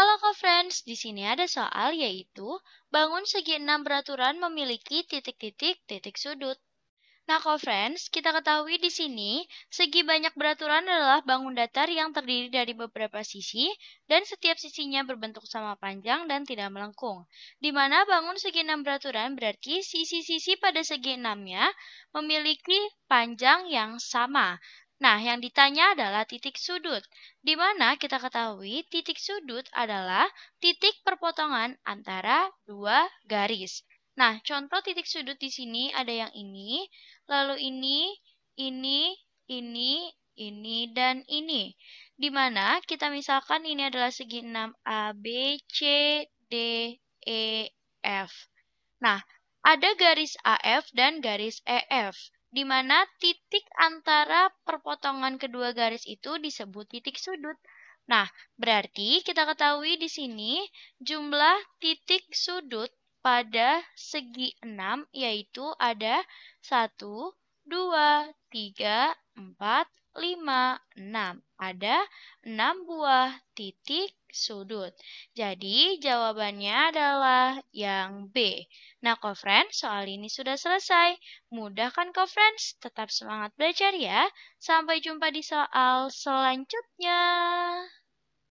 Halo Kak friends di sini ada soal yaitu bangun segi enam beraturan memiliki titik-titik titik sudut. Nah, Kak friends kita ketahui di sini segi banyak beraturan adalah bangun datar yang terdiri dari beberapa sisi dan setiap sisinya berbentuk sama panjang dan tidak melengkung. Di mana bangun segi enam beraturan berarti sisi-sisi pada segi enamnya memiliki panjang yang sama Nah, yang ditanya adalah titik sudut, di mana kita ketahui titik sudut adalah titik perpotongan antara dua garis. Nah, contoh titik sudut di sini ada yang ini, lalu ini, ini, ini, ini, dan ini. Di mana kita misalkan ini adalah segi 6 A, B, C, D, E, F. Nah, ada garis AF dan garis EF di mana titik antara perpotongan kedua garis itu disebut titik sudut. Nah, berarti kita ketahui di sini jumlah titik sudut pada segi 6 yaitu ada 1, 2, 3, 4, 5, 6 ada 6 buah titik sudut. Jadi jawabannya adalah yang B. Nah, co soal ini sudah selesai. Mudah kan co -friends? Tetap semangat belajar ya. Sampai jumpa di soal selanjutnya.